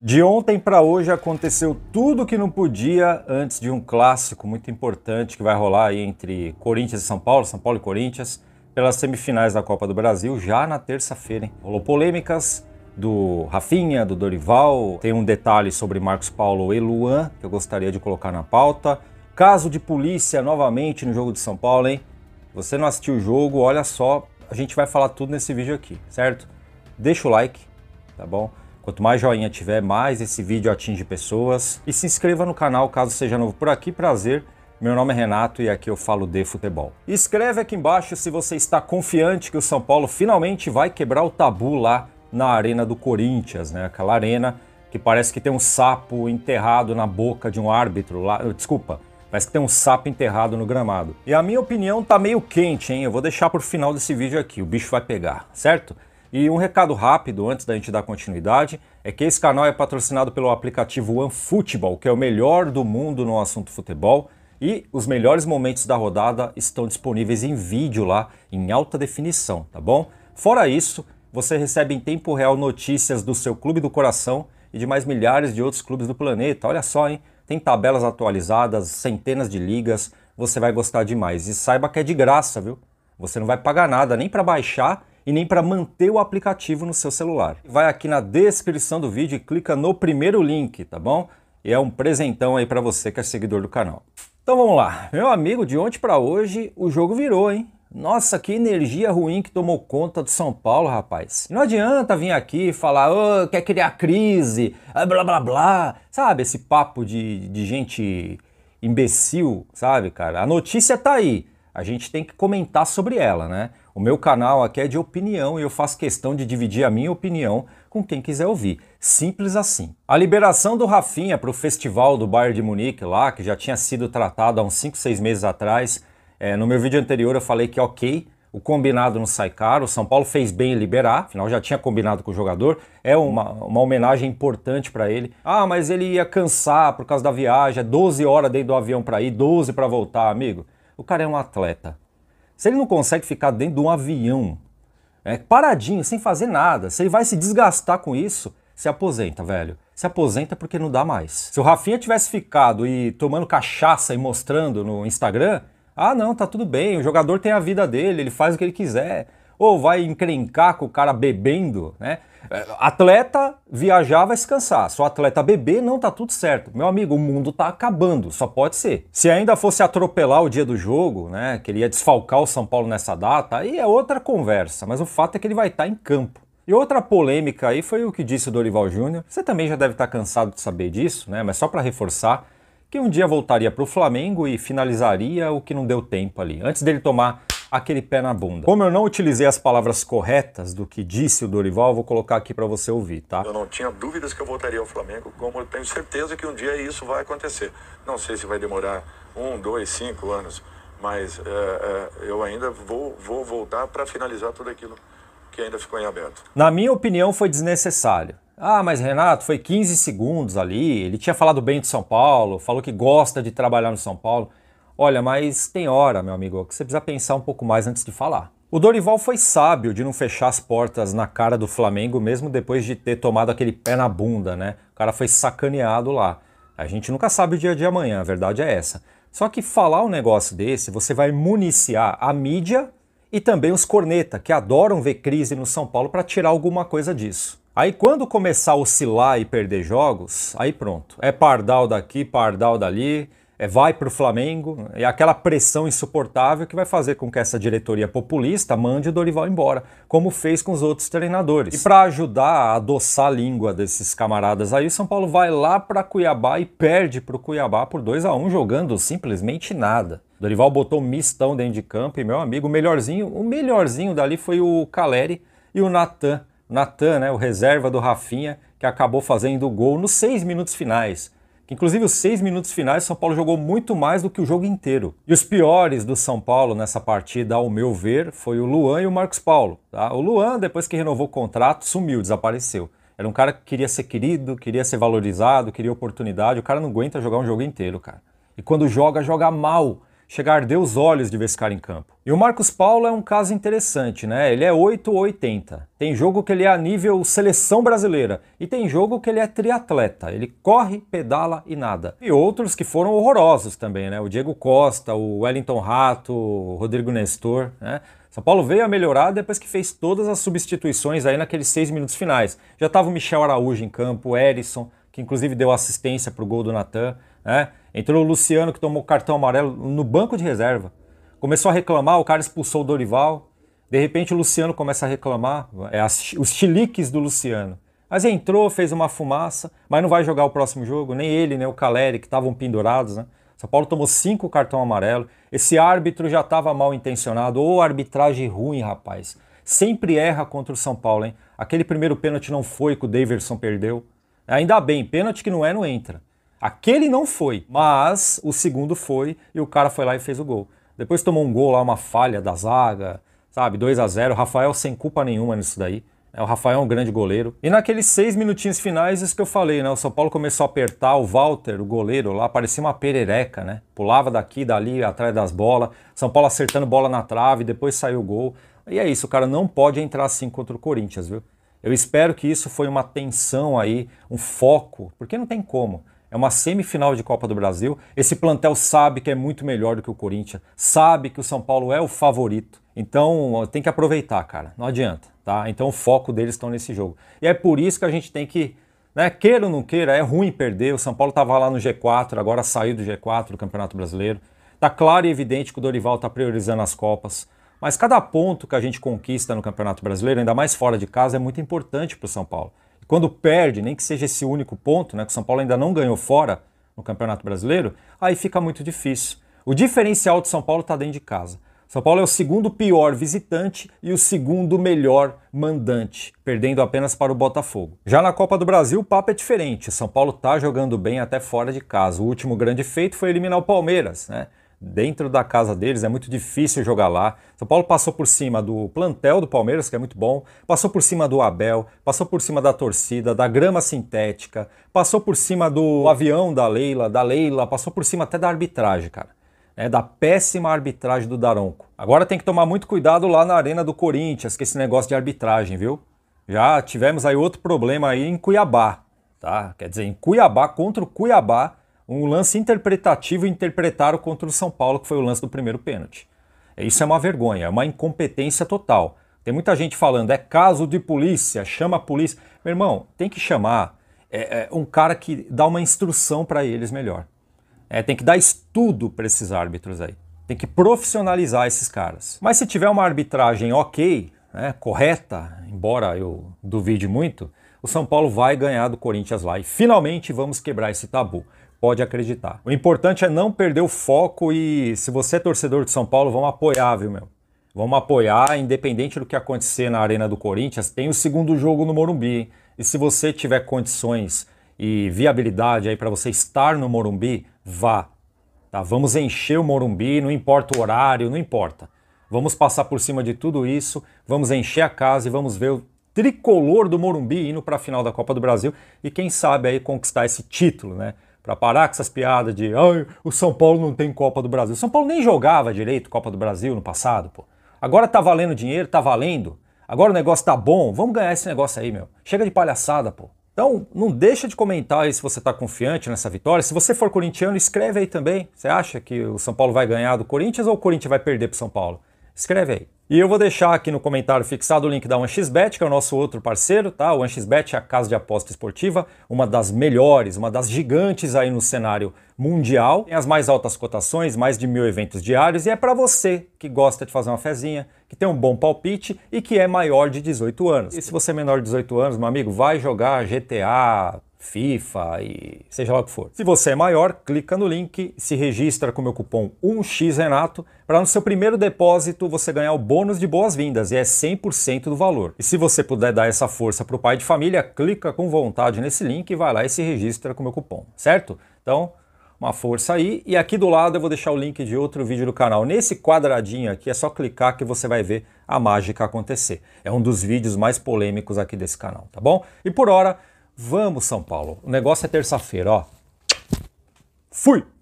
De ontem para hoje aconteceu tudo o que não podia antes de um clássico muito importante que vai rolar aí entre Corinthians e São Paulo, São Paulo e Corinthians, pelas semifinais da Copa do Brasil já na terça-feira. Rolou polêmicas do Rafinha, do Dorival, tem um detalhe sobre Marcos Paulo e Luan que eu gostaria de colocar na pauta. Caso de polícia novamente no jogo de São Paulo, hein? Você não assistiu o jogo, olha só, a gente vai falar tudo nesse vídeo aqui, certo? Deixa o like, tá bom? Quanto mais joinha tiver, mais esse vídeo atinge pessoas. E se inscreva no canal caso seja novo por aqui, prazer. Meu nome é Renato e aqui eu falo de futebol. escreve aqui embaixo se você está confiante que o São Paulo finalmente vai quebrar o tabu lá na arena do Corinthians, né? Aquela arena que parece que tem um sapo enterrado na boca de um árbitro lá, desculpa, parece que tem um sapo enterrado no gramado. E a minha opinião tá meio quente, hein? Eu vou deixar pro final desse vídeo aqui, o bicho vai pegar, certo? E um recado rápido antes da gente dar continuidade é que esse canal é patrocinado pelo aplicativo OneFootball, que é o melhor do mundo no assunto futebol. E os melhores momentos da rodada estão disponíveis em vídeo lá, em alta definição, tá bom? Fora isso, você recebe em tempo real notícias do seu clube do coração e de mais milhares de outros clubes do planeta. Olha só, hein? Tem tabelas atualizadas, centenas de ligas, você vai gostar demais. E saiba que é de graça, viu? Você não vai pagar nada nem para baixar e nem para manter o aplicativo no seu celular. Vai aqui na descrição do vídeo e clica no primeiro link, tá bom? E é um presentão aí para você que é seguidor do canal. Então vamos lá. Meu amigo, de ontem para hoje o jogo virou, hein? Nossa, que energia ruim que tomou conta do São Paulo, rapaz. Não adianta vir aqui falar, oh, quer criar crise, ah, blá blá blá. Sabe, esse papo de, de gente imbecil, sabe, cara? A notícia tá aí. A gente tem que comentar sobre ela, né? O meu canal aqui é de opinião e eu faço questão de dividir a minha opinião com quem quiser ouvir. Simples assim. A liberação do Rafinha para o festival do Bayern de Munique lá, que já tinha sido tratado há uns 5, 6 meses atrás, é, no meu vídeo anterior eu falei que ok, o combinado não sai caro, o São Paulo fez bem em liberar, afinal já tinha combinado com o jogador, é uma, uma homenagem importante para ele. Ah, mas ele ia cansar por causa da viagem, 12 é horas dentro do avião para ir, 12 para voltar, amigo. O cara é um atleta. Se ele não consegue ficar dentro de um avião, é, paradinho, sem fazer nada, se ele vai se desgastar com isso, se aposenta, velho. Se aposenta porque não dá mais. Se o Rafinha tivesse ficado e tomando cachaça e mostrando no Instagram, ah não, tá tudo bem, o jogador tem a vida dele, ele faz o que ele quiser ou vai encrencar com o cara bebendo, né? É, atleta viajar vai se cansar, só atleta beber não tá tudo certo. Meu amigo, o mundo tá acabando, só pode ser. Se ainda fosse atropelar o dia do jogo, né, ia desfalcar o São Paulo nessa data, aí é outra conversa, mas o fato é que ele vai estar tá em campo. E outra polêmica aí foi o que disse o Dorival Júnior. Você também já deve estar tá cansado de saber disso, né? Mas só para reforçar, que um dia voltaria para o Flamengo e finalizaria o que não deu tempo ali. Antes dele tomar aquele pé na bunda. Como eu não utilizei as palavras corretas do que disse o Dorival, vou colocar aqui para você ouvir, tá? Eu não tinha dúvidas que eu voltaria ao Flamengo, como eu tenho certeza que um dia isso vai acontecer. Não sei se vai demorar um, dois, cinco anos, mas é, é, eu ainda vou, vou voltar para finalizar tudo aquilo que ainda ficou em aberto. Na minha opinião, foi desnecessário. Ah, mas Renato, foi 15 segundos ali. Ele tinha falado bem de São Paulo, falou que gosta de trabalhar no São Paulo. Olha, mas tem hora, meu amigo, que você precisa pensar um pouco mais antes de falar. O Dorival foi sábio de não fechar as portas na cara do Flamengo, mesmo depois de ter tomado aquele pé na bunda, né? O cara foi sacaneado lá. A gente nunca sabe o dia de amanhã, a verdade é essa. Só que falar um negócio desse, você vai municiar a mídia e também os corneta, que adoram ver crise no São Paulo para tirar alguma coisa disso. Aí quando começar a oscilar e perder jogos, aí pronto. É pardal daqui, pardal dali, é, vai para o Flamengo, é aquela pressão insuportável que vai fazer com que essa diretoria populista mande o Dorival embora, como fez com os outros treinadores. E para ajudar a adoçar a língua desses camaradas aí, o São Paulo vai lá para Cuiabá e perde para o Cuiabá por 2 a 1 um, jogando simplesmente nada. Dorival botou um mistão dentro de campo e meu amigo, o melhorzinho, o melhorzinho dali foi o Caleri e o Natan. Natan, né, o reserva do Rafinha, que acabou fazendo o gol nos seis minutos finais que inclusive os seis minutos finais São Paulo jogou muito mais do que o jogo inteiro. E os piores do São Paulo nessa partida, ao meu ver, foi o Luan e o Marcos Paulo. Tá? O Luan, depois que renovou o contrato, sumiu, desapareceu. Era um cara que queria ser querido, queria ser valorizado, queria oportunidade. O cara não aguenta jogar um jogo inteiro, cara. E quando joga, joga mal chegar deu os olhos de Vescar em campo. E o Marcos Paulo é um caso interessante, né? Ele é 8 ou 80. Tem jogo que ele é a nível seleção brasileira e tem jogo que ele é triatleta. Ele corre, pedala e nada. E outros que foram horrorosos também, né? O Diego Costa, o Wellington Rato, o Rodrigo Nestor, né? São Paulo veio a melhorar depois que fez todas as substituições aí naqueles seis minutos finais. Já estava o Michel Araújo em campo, o Erisson, que inclusive deu assistência para o gol do Natan. É? Entrou o Luciano, que tomou cartão amarelo, no banco de reserva. Começou a reclamar, o cara expulsou o Dorival. De repente o Luciano começa a reclamar, é as, os chiliques do Luciano. Mas entrou, fez uma fumaça, mas não vai jogar o próximo jogo, nem ele, nem o Caleri, que estavam pendurados, né? São Paulo tomou cinco cartão amarelo. Esse árbitro já estava mal intencionado. ou arbitragem ruim, rapaz. Sempre erra contra o São Paulo, hein? Aquele primeiro pênalti não foi que o Daverson perdeu. Ainda bem, pênalti que não é, não entra. Aquele não foi, mas o segundo foi e o cara foi lá e fez o gol. Depois tomou um gol lá, uma falha da zaga, sabe? 2 a 0 Rafael sem culpa nenhuma nisso daí. Né? O Rafael é um grande goleiro. E naqueles seis minutinhos finais, isso que eu falei, né? O São Paulo começou a apertar o Walter, o goleiro lá, parecia uma perereca, né? Pulava daqui, dali, atrás das bolas. São Paulo acertando bola na trave, depois saiu o gol. E é isso, o cara não pode entrar assim contra o Corinthians, viu? Eu espero que isso foi uma tensão aí, um foco, porque não tem como é uma semifinal de Copa do Brasil. Esse plantel sabe que é muito melhor do que o Corinthians, sabe que o São Paulo é o favorito. Então tem que aproveitar, cara. Não adianta, tá? Então o foco deles estão nesse jogo. E é por isso que a gente tem que, né, queira ou não queira, é ruim perder. O São Paulo estava lá no G4, agora saiu do G4 do Campeonato Brasileiro. Tá claro e evidente que o Dorival está priorizando as Copas. Mas cada ponto que a gente conquista no Campeonato Brasileiro, ainda mais fora de casa, é muito importante para o São Paulo. Quando perde, nem que seja esse único ponto, né, que o São Paulo ainda não ganhou fora no Campeonato Brasileiro, aí fica muito difícil. O diferencial de São Paulo está dentro de casa. São Paulo é o segundo pior visitante e o segundo melhor mandante, perdendo apenas para o Botafogo. Já na Copa do Brasil, o papo é diferente. São Paulo está jogando bem até fora de casa. O último grande feito foi eliminar o Palmeiras, né? dentro da casa deles, é muito difícil jogar lá. São Paulo passou por cima do plantel do Palmeiras, que é muito bom, passou por cima do Abel, passou por cima da torcida, da grama sintética, passou por cima do avião da Leila, da Leila, passou por cima até da arbitragem, cara. É, da péssima arbitragem do Daronco. Agora tem que tomar muito cuidado lá na arena do Corinthians, que esse negócio de arbitragem, viu? Já tivemos aí outro problema aí em Cuiabá, tá? Quer dizer, em Cuiabá contra o Cuiabá, um lance interpretativo interpretaram contra o São Paulo, que foi o lance do primeiro pênalti. Isso é uma vergonha, é uma incompetência total. Tem muita gente falando, é caso de polícia, chama a polícia. Meu irmão, tem que chamar é, é, um cara que dá uma instrução para eles melhor. É, tem que dar estudo para esses árbitros aí. Tem que profissionalizar esses caras. Mas se tiver uma arbitragem ok, né, correta, embora eu duvide muito, o São Paulo vai ganhar do Corinthians lá e finalmente vamos quebrar esse tabu. Pode acreditar. O importante é não perder o foco e se você é torcedor de São Paulo, vamos apoiar, viu, meu? Vamos apoiar, independente do que acontecer na Arena do Corinthians, tem o segundo jogo no Morumbi. Hein? E se você tiver condições e viabilidade aí para você estar no Morumbi, vá. Tá? Vamos encher o Morumbi, não importa o horário, não importa. Vamos passar por cima de tudo isso, vamos encher a casa e vamos ver o tricolor do Morumbi indo para a final da Copa do Brasil e quem sabe aí conquistar esse título, né? Para parar com essas piadas de ah, o São Paulo não tem Copa do Brasil. O São Paulo nem jogava direito Copa do Brasil no passado, pô. Agora tá valendo dinheiro, tá valendo. Agora o negócio tá bom, vamos ganhar esse negócio aí, meu. Chega de palhaçada, pô. Então, não deixa de comentar aí se você tá confiante nessa vitória. Se você for corintiano, escreve aí também. Você acha que o São Paulo vai ganhar do Corinthians ou o Corinthians vai perder pro São Paulo? Escreve aí. E eu vou deixar aqui no comentário fixado o link da OneXBet, que é o nosso outro parceiro, tá? O OneXBet é a casa de aposta esportiva, uma das melhores, uma das gigantes aí no cenário mundial. Tem as mais altas cotações, mais de mil eventos diários, e é para você que gosta de fazer uma fezinha, que tem um bom palpite e que é maior de 18 anos. E se você é menor de 18 anos, meu amigo, vai jogar GTA, FIFA e seja lá o que for. Se você é maior, clica no link, se registra com o meu cupom 1xRenato para no seu primeiro depósito você ganhar o bônus de boas-vindas e é 100% do valor. E se você puder dar essa força para o pai de família, clica com vontade nesse link e vai lá e se registra com o meu cupom, certo? Então, uma força aí. E aqui do lado eu vou deixar o link de outro vídeo do canal. Nesse quadradinho aqui é só clicar que você vai ver a mágica acontecer. É um dos vídeos mais polêmicos aqui desse canal, tá bom? E por hora Vamos, São Paulo. O negócio é terça-feira, ó. Fui!